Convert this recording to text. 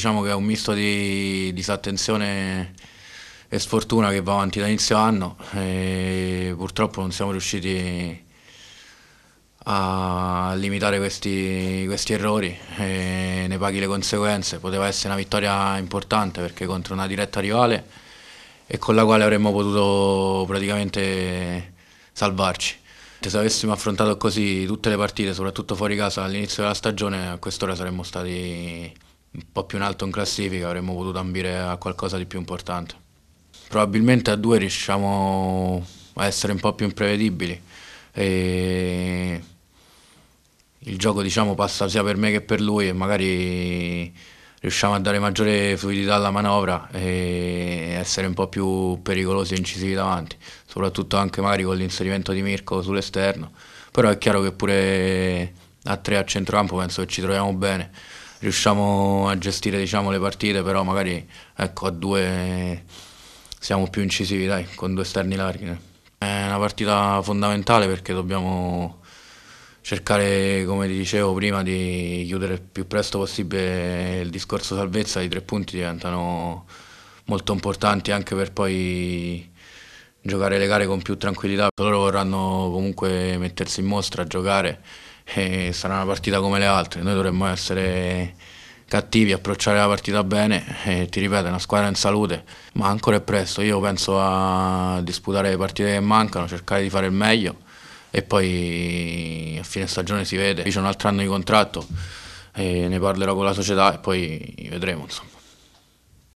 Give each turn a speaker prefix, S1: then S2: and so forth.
S1: diciamo che è un misto di disattenzione e sfortuna che va avanti da inizio anno e purtroppo non siamo riusciti a limitare questi, questi errori e ne paghi le conseguenze. Poteva essere una vittoria importante perché contro una diretta rivale e con la quale avremmo potuto praticamente salvarci. Se avessimo affrontato così tutte le partite, soprattutto fuori casa all'inizio della stagione, a quest'ora saremmo stati un po' più in alto in classifica, avremmo potuto ambire a qualcosa di più importante. Probabilmente a due riusciamo a essere un po' più imprevedibili e il gioco diciamo, passa sia per me che per lui e magari riusciamo a dare maggiore fluidità alla manovra e essere un po' più pericolosi e incisivi davanti, soprattutto anche magari con l'inserimento di Mirko sull'esterno, però è chiaro che pure a tre a centrocampo penso che ci troviamo bene riusciamo a gestire diciamo, le partite, però magari ecco, a due siamo più incisivi dai, con due esterni larghi. Né? Eh. È una partita fondamentale perché dobbiamo cercare, come dicevo prima, di chiudere il più presto possibile il discorso salvezza. I tre punti diventano molto importanti anche per poi giocare le gare con più tranquillità. Loro vorranno comunque mettersi in mostra, giocare e eh, sarà una partita come le altre, noi dovremmo essere cattivi, approcciare la partita bene, e, eh, ti ripeto è una squadra in salute, ma ancora è presto, io penso a disputare le partite che mancano, cercare di fare il meglio e poi a fine stagione si vede, Qui c'è un altro anno di contratto, eh, ne parlerò con la società e poi vedremo. Insomma.